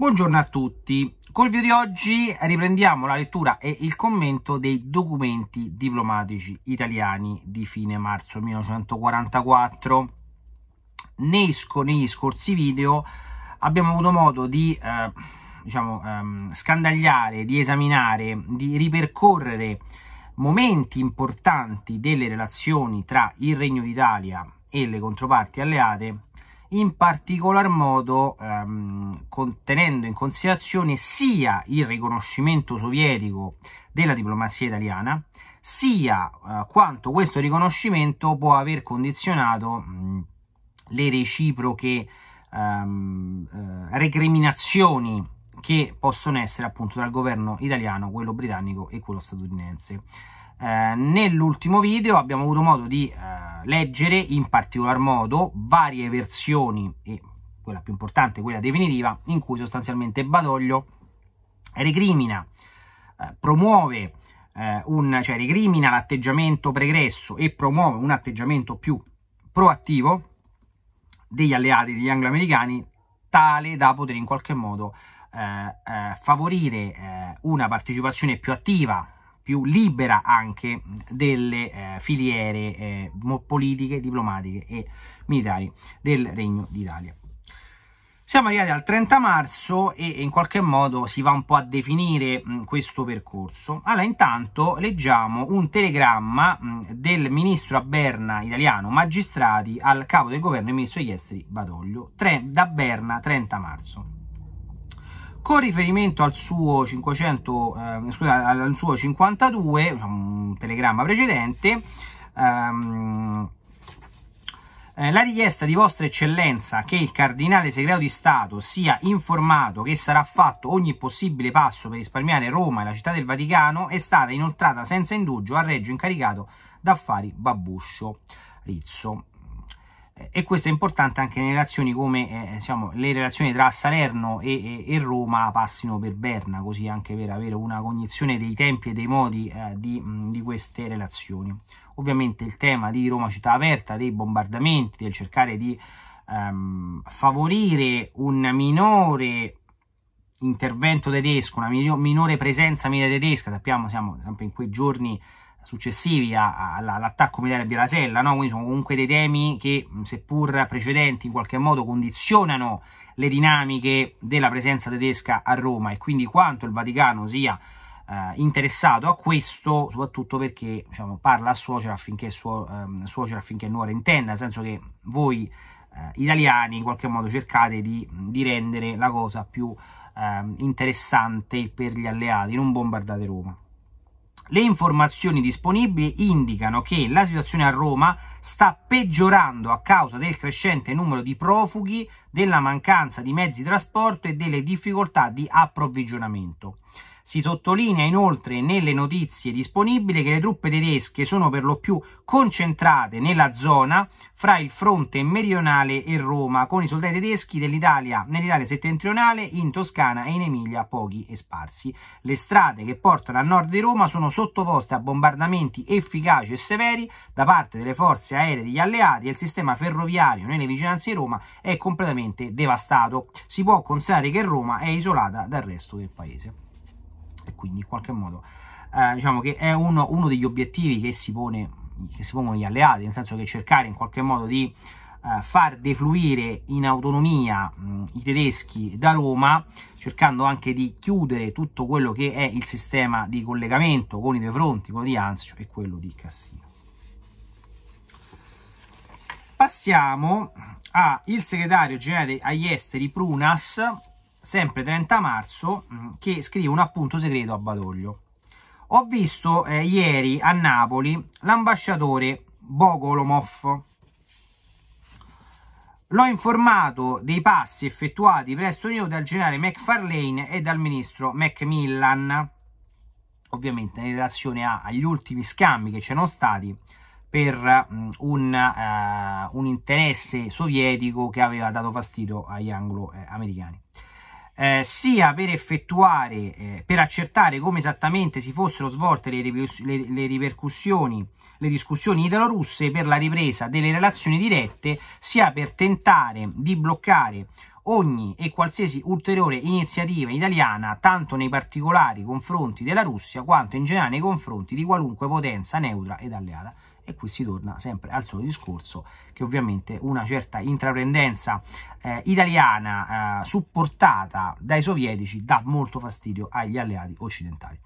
Buongiorno a tutti, col video di oggi riprendiamo la lettura e il commento dei documenti diplomatici italiani di fine marzo 1944. Nei negli scorsi video abbiamo avuto modo di eh, diciamo, ehm, scandagliare, di esaminare, di ripercorrere momenti importanti delle relazioni tra il Regno d'Italia e le controparti alleate in particolar modo ehm, tenendo in considerazione sia il riconoscimento sovietico della diplomazia italiana, sia eh, quanto questo riconoscimento può aver condizionato mh, le reciproche ehm, eh, recriminazioni che possono essere appunto dal governo italiano, quello britannico e quello statunitense. Eh, nell'ultimo video abbiamo avuto modo di eh, leggere in particolar modo varie versioni e quella più importante, quella definitiva, in cui sostanzialmente Badoglio recrimina, eh, promuove eh, un, cioè recrimina l'atteggiamento pregresso e promuove un atteggiamento più proattivo degli alleati degli angloamericani tale da poter in qualche modo eh, favorire una partecipazione più attiva più libera anche delle eh, filiere eh, politiche, diplomatiche e militari del Regno d'Italia. Siamo arrivati al 30 marzo e in qualche modo si va un po' a definire mm, questo percorso. Allora, intanto leggiamo un telegramma mm, del ministro a Berna italiano Magistrati al capo del governo e ministro degli esteri Badoglio, tre, da Berna 30 marzo. Con riferimento al suo, 500, eh, scusate, al suo 52, diciamo, un telegramma precedente, ehm, eh, la richiesta di vostra eccellenza che il cardinale segreto di Stato sia informato che sarà fatto ogni possibile passo per risparmiare Roma e la città del Vaticano è stata inoltrata senza indugio al Reggio incaricato d'affari Babuscio Rizzo. Eh, e questo è importante anche nelle relazioni come eh, diciamo, le relazioni tra Salerno e, e, e, Roma passino per Berna, così anche per avere una cognizione dei tempi e dei modi eh, di, di, queste relazioni. Ovviamente il tema di Roma città aperta, dei bombardamenti, del cercare di ehm, favorire un minore intervento tedesco, una minore presenza media tedesca, sappiamo siamo sempre in quei giorni successivi all'attacco militare a Birasella, no? quindi sono comunque dei temi che seppur precedenti in qualche modo condizionano le dinamiche della presenza tedesca a Roma e quindi quanto il Vaticano sia eh, interessato a questo, soprattutto perché diciamo, parla a suocera affinché, suo, ehm, suocera affinché Nuora intenda, nel senso che voi eh, italiani in qualche modo cercate di, di rendere la cosa più eh, interessante per gli alleati, non bombardate Roma. Le informazioni disponibili indicano che la situazione a Roma sta peggiorando a causa del crescente numero di profughi, della mancanza di mezzi di trasporto e delle difficoltà di approvvigionamento. Si sottolinea inoltre nelle notizie disponibili che le truppe tedesche sono per lo più concentrate nella zona fra il fronte meridionale e Roma, con i soldati tedeschi dell'Italia nell'Italia settentrionale, in Toscana e in Emilia pochi e sparsi. Le strade che portano a nord di Roma sono sottoposte a bombardamenti efficaci e severi da parte delle forze aeree degli alleati e il sistema ferroviario nelle vicinanze di Roma è completamente devastato. Si può considerare che Roma è isolata dal resto del paese e quindi in qualche modo eh, diciamo che è uno, uno degli obiettivi che si, pone, che si pongono gli alleati, nel senso che cercare in qualche modo di eh, far defluire in autonomia mh, i tedeschi da Roma, cercando anche di chiudere tutto quello che è il sistema di collegamento con i due fronti, quello di Anzio e quello di Cassino. Passiamo al segretario generale agli esteri Prunas, sempre 30 marzo, mm, che scrive un appunto segreto a Badoglio. Ho visto eh, ieri a Napoli l'ambasciatore Bogolomov. L'ho informato dei passi effettuati presso New dal generale McFarlane e dal ministro Macmillan, ovviamente in relazione a, agli ultimi scambi che c'erano stati per mm, un, uh, un, interesse sovietico che aveva dato fastidio agli anglo-americani. Eh, eh, sia per effettuare, eh, per accertare come esattamente si fossero svolte le, le, le ripercussioni, le discussioni italo-russe per la ripresa delle relazioni dirette, sia per tentare di bloccare ogni e qualsiasi ulteriore iniziativa italiana, tanto nei particolari confronti della Russia quanto in generale nei confronti di qualunque potenza neutra ed alleata e qui si torna sempre al suo discorso che ovviamente una certa intraprendenza eh, italiana eh, supportata dai sovietici dà molto fastidio agli alleati occidentali.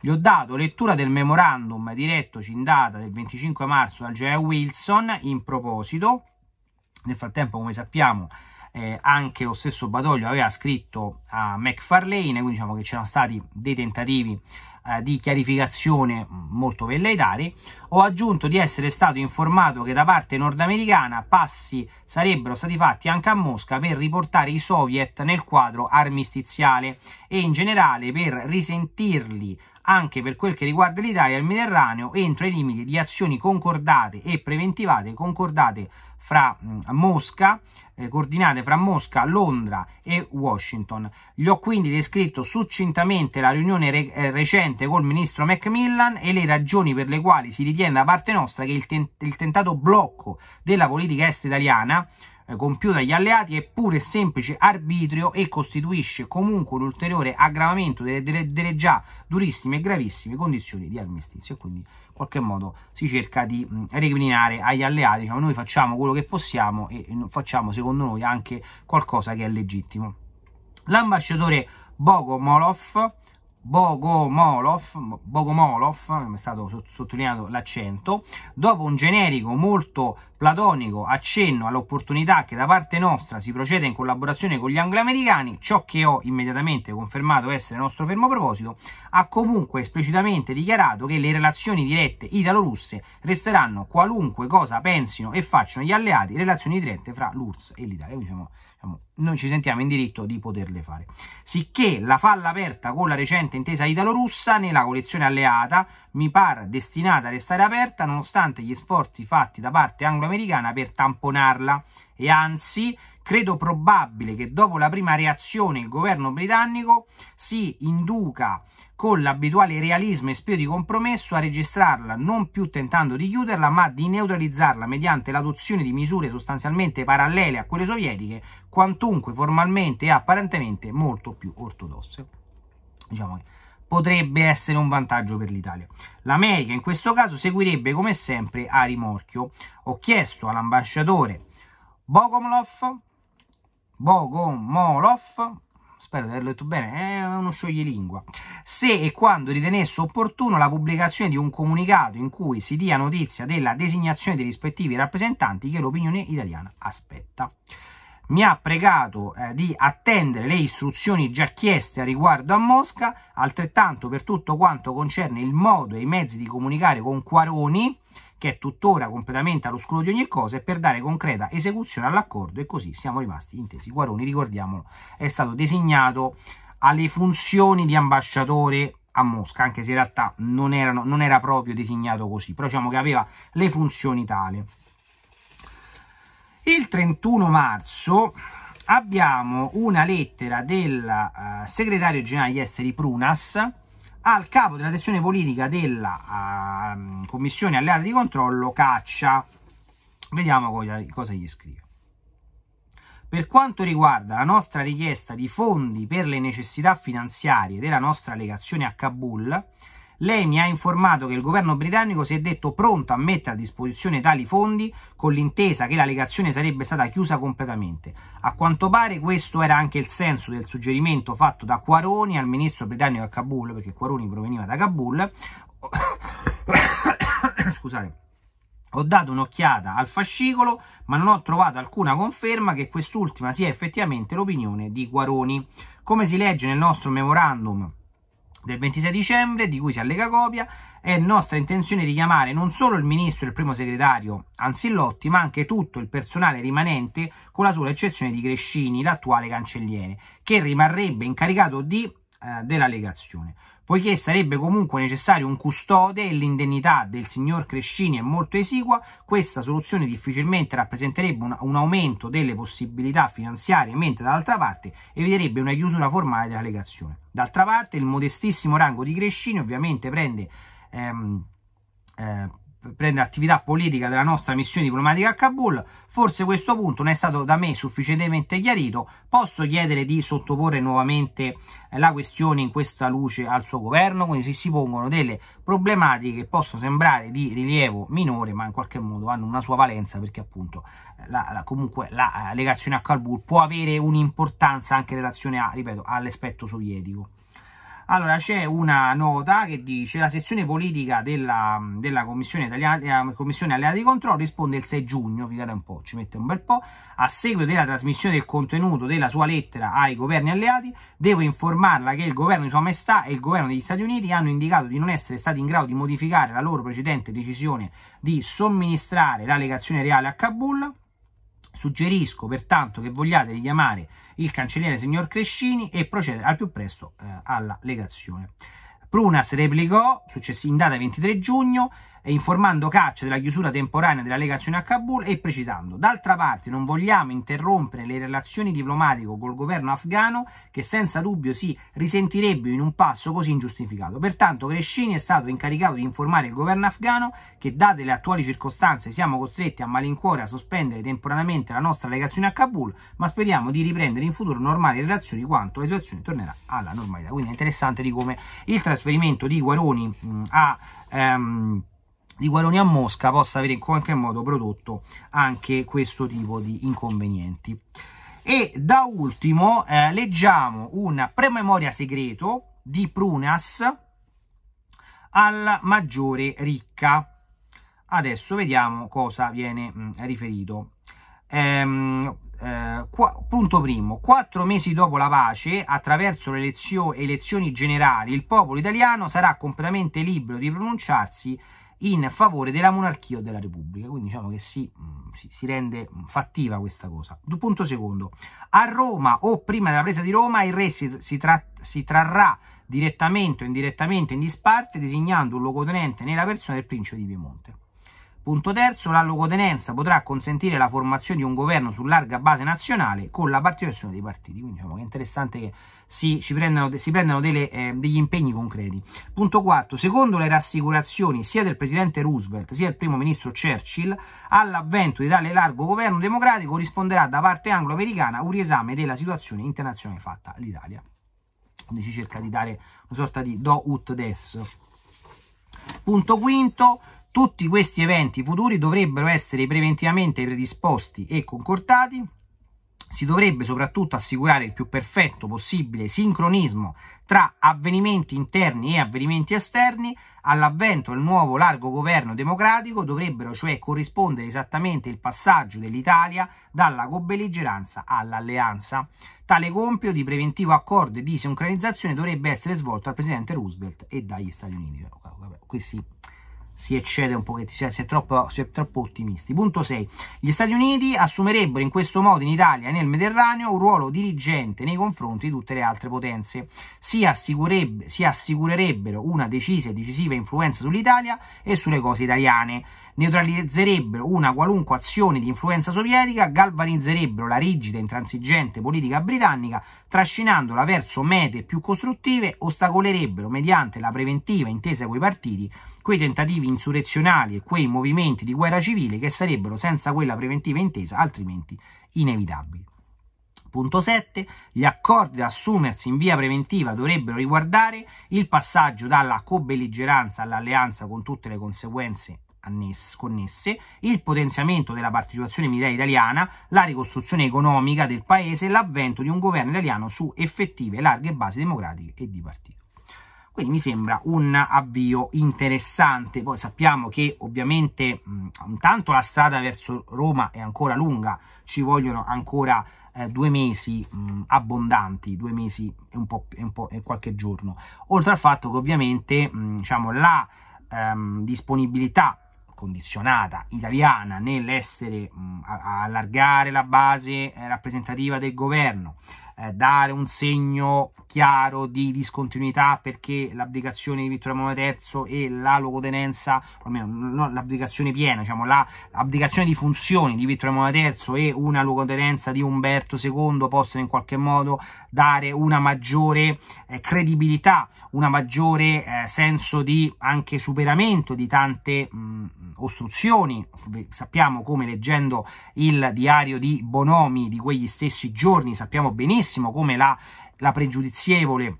Gli ho dato lettura del memorandum direttoci in data del 25 marzo al GE Wilson in proposito. Nel frattempo, come sappiamo, eh, anche lo stesso Badoglio aveva scritto a McFarlane, quindi diciamo che c'erano stati dei tentativi eh, di chiarificazione molto velleitari, ho aggiunto di essere stato informato che da parte nordamericana passi sarebbero stati fatti anche a Mosca per riportare i soviet nel quadro armistiziale e in generale per risentirli anche per quel che riguarda l'Italia e il Mediterraneo entro i limiti di azioni concordate e preventivate concordate fra mm, Mosca, eh, coordinate fra Mosca, Londra e Washington. Gli ho quindi descritto succintamente la riunione re eh, recente col ministro Macmillan e le ragioni per le quali si ritiene da parte nostra che il, ten il tentato blocco della politica est italiana eh, compiuta agli alleati è pure semplice arbitrio e costituisce comunque un ulteriore aggravamento delle, delle, delle già durissime e gravissime condizioni di armistizio. quindi in qualche modo si cerca di mh, recriminare agli alleati, diciamo, noi facciamo quello che possiamo e eh, facciamo secondo noi anche qualcosa che è legittimo. L'ambasciatore Bogomolov, Bogomolov, Bogomolov, eh, è stato sottolineato l'accento, dopo un generico molto platonico accenno all'opportunità che da parte nostra si proceda in collaborazione con gli angloamericani, ciò che ho immediatamente confermato essere nostro fermo proposito, ha comunque esplicitamente dichiarato che le relazioni dirette italo-russe resteranno, qualunque cosa pensino e facciano gli alleati, relazioni dirette fra l'URSS e l'Italia. Diciamo, diciamo, noi ci sentiamo in diritto di poterle fare. Sicché la falla aperta con la recente intesa italo-russa nella collezione alleata mi pare destinata a restare aperta nonostante gli sforzi fatti da parte angloamericana per tamponarla e anzi credo probabile che dopo la prima reazione il governo britannico si induca con l'abituale realismo e spirito di compromesso a registrarla non più tentando di chiuderla ma di neutralizzarla mediante l'adozione di misure sostanzialmente parallele a quelle sovietiche quantunque formalmente e apparentemente molto più ortodosse. Diciamo che potrebbe essere un vantaggio per l'Italia. L'America in questo caso seguirebbe come sempre a rimorchio. Ho chiesto all'ambasciatore Bogomolov, Bogomolov, spero di averlo detto bene, è uno scioglilingua, se e quando ritenesse opportuno la pubblicazione di un comunicato in cui si dia notizia della designazione dei rispettivi rappresentanti che l'opinione italiana aspetta mi ha pregato eh, di attendere le istruzioni già chieste a riguardo a Mosca, altrettanto per tutto quanto concerne il modo e i mezzi di comunicare con Quaroni, che è tuttora completamente all'oscuro di ogni cosa, e per dare concreta esecuzione all'accordo e così siamo rimasti intesi. Quaroni, ricordiamolo, è stato designato alle funzioni di ambasciatore a Mosca, anche se in realtà non, erano, non era proprio designato così, però diciamo che aveva le funzioni tale. Il 31 marzo abbiamo una lettera del uh, eh, segretario generale degli esteri Prunas al capo della sezione politica della uh, commissione alleata di controllo Caccia. Vediamo cosa, cosa gli scrive. Per quanto riguarda la nostra richiesta di fondi per le necessità finanziarie della nostra legazione a Kabul, lei mi ha informato che il governo britannico si è detto pronto a mettere a disposizione tali fondi con l'intesa che la legazione sarebbe stata chiusa completamente. A quanto pare questo era anche il senso del suggerimento fatto da Quaroni al ministro britannico a Kabul, perché Quaroni proveniva da Kabul. Scusate. Ho dato un'occhiata al fascicolo, ma non ho trovato alcuna conferma che quest'ultima sia effettivamente l'opinione di Quaroni. Come si legge nel nostro memorandum del 26 dicembre, di cui si allega copia, è nostra intenzione richiamare non solo il ministro e il primo segretario Anzillotti, ma anche tutto il personale rimanente, con la sola eccezione di Crescini, l'attuale cancelliere, che rimarrebbe incaricato di, eh, della legazione poiché sarebbe comunque necessario un custode e l'indennità del signor Crescini è molto esigua, questa soluzione difficilmente rappresenterebbe un, un aumento delle possibilità finanziarie, mentre dall'altra parte eviterebbe una chiusura formale della legazione. D'altra parte il modestissimo rango di Crescini ovviamente prende... Ehm, eh, prende attività politica della nostra missione diplomatica a Kabul, forse questo punto non è stato da me sufficientemente chiarito, posso chiedere di sottoporre nuovamente eh, la questione in questa luce al suo governo, quindi se si pongono delle problematiche che possono sembrare di rilievo minore, ma in qualche modo hanno una sua valenza perché appunto eh, la, la, comunque la eh, legazione a Kabul può avere un'importanza anche in relazione a, ripeto, all'aspetto sovietico. Allora c'è una nota che dice la sezione politica della, della Commissione, Italiana, eh, Commissione Alleata di Controllo risponde il 6 giugno, fidate un po', ci mette un bel po', a seguito della trasmissione del contenuto della sua lettera ai governi alleati, devo informarla che il governo di Sua Maestà e il governo degli Stati Uniti hanno indicato di non essere stati in grado di modificare la loro precedente decisione di somministrare la legazione reale a Kabul Suggerisco pertanto che vogliate richiamare il cancelliere signor Crescini e procedere al più presto eh, alla legazione. Prunas replicò in data 23 giugno informando Caccia della chiusura temporanea della legazione a Kabul e precisando d'altra parte non vogliamo interrompere le relazioni diplomatiche col governo afghano che senza dubbio si risentirebbe in un passo così ingiustificato. Pertanto Crescini è stato incaricato di informare il governo afghano che date le attuali circostanze siamo costretti a malincuore a sospendere temporaneamente la nostra legazione a Kabul ma speriamo di riprendere in futuro normali relazioni quanto la situazione tornerà alla normalità. Quindi è interessante di come il trasferimento di Guaroni mh, a... Ehm, di Guaroni a Mosca possa avere in qualche modo prodotto anche questo tipo di inconvenienti. E da ultimo eh, leggiamo un prememoria segreto di Prunas al maggiore ricca. Adesso vediamo cosa viene mh, mm, riferito. Ehm, eh, qua, punto primo, quattro mesi dopo la pace, attraverso le elezioni generali, il popolo italiano sarà completamente libero di pronunciarsi in favore della monarchia o della repubblica, quindi diciamo che si, mm, si, si rende mm, fattiva questa cosa. Punto secondo, a Roma o prima della presa di Roma il re si, si, tra, si trarrà direttamente o indirettamente in disparte designando un luogotenente nella persona del principe di Piemonte. Punto terzo, la locotenenza potrà consentire la formazione di un governo su larga base nazionale con la partecipazione dei partiti. Quindi diciamo che è interessante che si, prendano, si prendano delle, eh, degli impegni concreti. Punto quarto, secondo le rassicurazioni sia del presidente Roosevelt sia del primo ministro Churchill, all'avvento di tale largo governo democratico risponderà da parte anglo-americana un riesame della situazione internazionale fatta all'Italia. Quindi si cerca di dare una sorta di do ut des. Punto quinto, tutti questi eventi futuri dovrebbero essere preventivamente predisposti e concordati. Si dovrebbe soprattutto assicurare il più perfetto possibile sincronismo tra avvenimenti interni e avvenimenti esterni. All'avvento del nuovo largo governo democratico dovrebbero cioè corrispondere esattamente il passaggio dell'Italia dalla cobelligeranza all'alleanza. Tale compito di preventivo accordo e di sincronizzazione dovrebbe essere svolto dal presidente Roosevelt e dagli Stati Uniti. Questi si eccede un pochettino, cioè si è troppo, si è troppo ottimisti. Punto 6. Gli Stati Uniti assumerebbero in questo modo in Italia e nel Mediterraneo un ruolo dirigente nei confronti di tutte le altre potenze. Si, si assicurerebbero una decisa e decisiva influenza sull'Italia e sulle cose italiane neutralizzerebbero una qualunque azione di influenza sovietica, galvanizzerebbero la rigida e intransigente politica britannica, trascinandola verso mete più costruttive, ostacolerebbero mediante la preventiva intesa coi partiti quei tentativi insurrezionali e quei movimenti di guerra civile che sarebbero senza quella preventiva intesa altrimenti inevitabili. Punto 7. Gli accordi da assumersi in via preventiva dovrebbero riguardare il passaggio dalla co-belligeranza all'alleanza con tutte le conseguenze connesse, il potenziamento della partecipazione militare italiana, la ricostruzione economica del paese, l'avvento di un governo italiano su effettive larghe basi democratiche e di partito. Quindi mi sembra un avvio interessante. Poi sappiamo che ovviamente mh, intanto la strada verso Roma è ancora lunga, ci vogliono ancora eh, due mesi mh, abbondanti, due mesi e un po', un po' e qualche giorno. Oltre al fatto che ovviamente mh, diciamo, la ehm, disponibilità condizionata italiana nell'essere mh, a, a allargare la base eh, rappresentativa del governo, eh, dare un segno chiaro di discontinuità perché l'abdicazione di Vittorio Emanuele III e la logotenenza, o almeno no, l'abdicazione piena, diciamo la, l'abdicazione di funzioni di Vittorio Emanuele III e una logotenenza di Umberto II possono in qualche modo dare una maggiore eh, credibilità, un maggiore eh, senso di anche superamento di tante mh, ostruzioni. Sappiamo come leggendo il diario di Bonomi di quegli stessi giorni, sappiamo benissimo benissimo come la, la pregiudizievole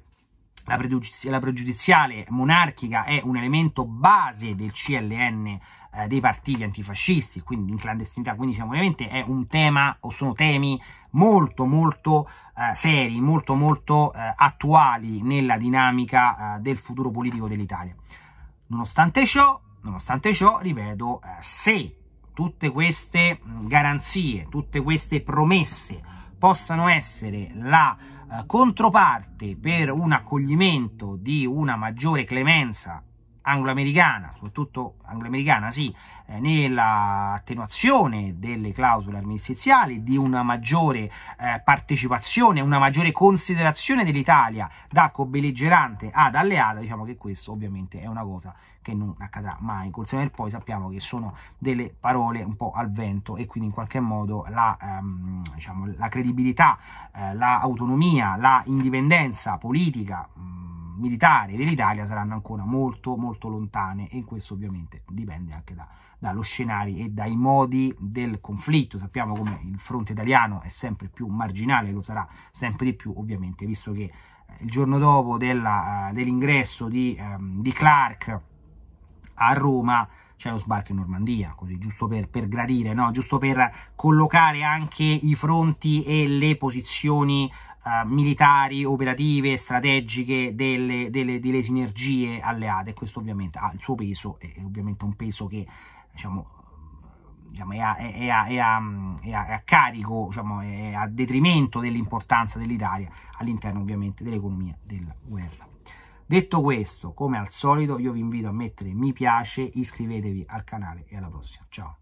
la, pregiudizi la, pregiudiziale monarchica è un elemento base del CLN eh, dei partiti antifascisti, quindi in clandestinità, quindi diciamo, ovviamente è un tema o sono temi molto molto eh, seri, molto molto eh, attuali nella dinamica eh, del futuro politico dell'Italia. Nonostante ciò, nonostante ciò, ripeto, eh, se tutte queste garanzie, tutte queste promesse possano essere la eh, controparte per un accoglimento di una maggiore clemenza angloamericana, soprattutto angloamericana, sì, eh, nell'attenuazione delle clausole armistiziali, di una maggiore eh, partecipazione, una maggiore considerazione dell'Italia da cobelligerante ad alleata, diciamo che questo ovviamente è una cosa che non accadrà mai. Col seno del poi sappiamo che sono delle parole un po' al vento e quindi in qualche modo la, ehm, diciamo, la credibilità, eh, l'autonomia, la, la indipendenza politica, mh, mm, militari dell'Italia saranno ancora molto molto lontane e questo ovviamente dipende anche da, dallo scenario e dai modi del conflitto. Sappiamo come il fronte italiano è sempre più marginale, lo sarà sempre di più ovviamente, visto che eh, il giorno dopo eh, dell'ingresso dell di, um, di Clark a Roma c'è lo sbarco in Normandia, così giusto per, per gradire, no? giusto per collocare anche i fronti e le posizioni eh, militari, operative, strategiche delle, delle, delle sinergie alleate. questo ovviamente ha il suo peso, è ovviamente un peso che diciamo, diciamo è a, è, a, è, a, è, a, carico, diciamo, è a detrimento dell'importanza dell'Italia all'interno ovviamente dell'economia della guerra. Detto questo, come al solito, io vi invito a mettere mi piace, iscrivetevi al canale e alla prossima. Ciao!